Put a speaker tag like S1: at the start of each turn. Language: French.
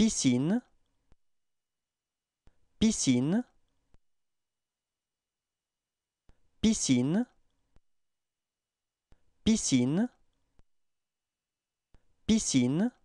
S1: piscine piscine piscine piscine piscine